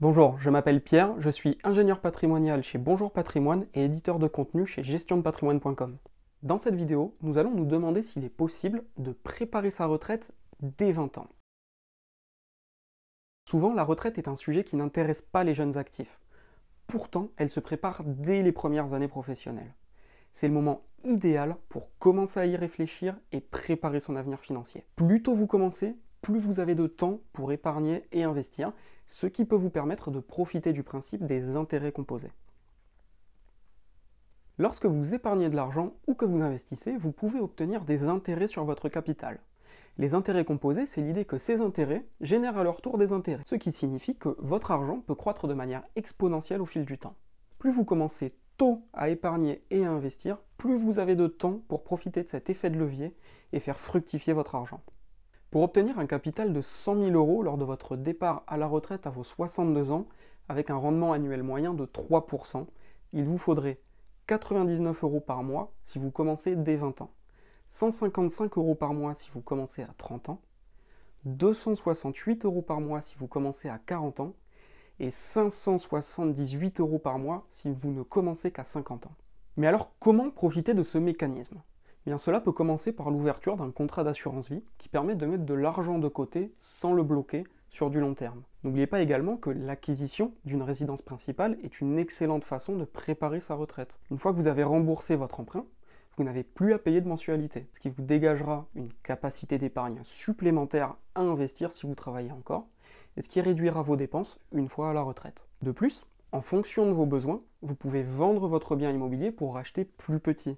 Bonjour, je m'appelle Pierre, je suis ingénieur patrimonial chez Bonjour Patrimoine et éditeur de contenu chez gestiondepatrimoine.com. Dans cette vidéo, nous allons nous demander s'il est possible de préparer sa retraite dès 20 ans. Souvent, la retraite est un sujet qui n'intéresse pas les jeunes actifs. Pourtant, elle se prépare dès les premières années professionnelles. C'est le moment idéal pour commencer à y réfléchir et préparer son avenir financier. Plutôt vous commencez, plus vous avez de temps pour épargner et investir, ce qui peut vous permettre de profiter du principe des intérêts composés. Lorsque vous épargnez de l'argent ou que vous investissez, vous pouvez obtenir des intérêts sur votre capital. Les intérêts composés, c'est l'idée que ces intérêts génèrent à leur tour des intérêts, ce qui signifie que votre argent peut croître de manière exponentielle au fil du temps. Plus vous commencez tôt à épargner et à investir, plus vous avez de temps pour profiter de cet effet de levier et faire fructifier votre argent. Pour obtenir un capital de 100 000 euros lors de votre départ à la retraite à vos 62 ans, avec un rendement annuel moyen de 3%, il vous faudrait 99 euros par mois si vous commencez dès 20 ans, 155 euros par mois si vous commencez à 30 ans, 268 euros par mois si vous commencez à 40 ans, et 578 euros par mois si vous ne commencez qu'à 50 ans. Mais alors comment profiter de ce mécanisme eh bien cela peut commencer par l'ouverture d'un contrat d'assurance vie qui permet de mettre de l'argent de côté sans le bloquer sur du long terme. N'oubliez pas également que l'acquisition d'une résidence principale est une excellente façon de préparer sa retraite. Une fois que vous avez remboursé votre emprunt, vous n'avez plus à payer de mensualité, ce qui vous dégagera une capacité d'épargne supplémentaire à investir si vous travaillez encore, et ce qui réduira vos dépenses une fois à la retraite. De plus, en fonction de vos besoins, vous pouvez vendre votre bien immobilier pour racheter plus petit.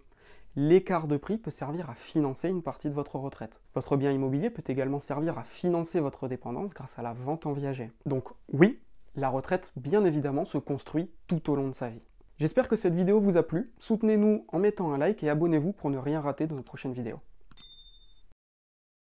L'écart de prix peut servir à financer une partie de votre retraite. Votre bien immobilier peut également servir à financer votre dépendance grâce à la vente en viager. Donc oui, la retraite, bien évidemment, se construit tout au long de sa vie. J'espère que cette vidéo vous a plu. Soutenez-nous en mettant un like et abonnez-vous pour ne rien rater de nos prochaines vidéos.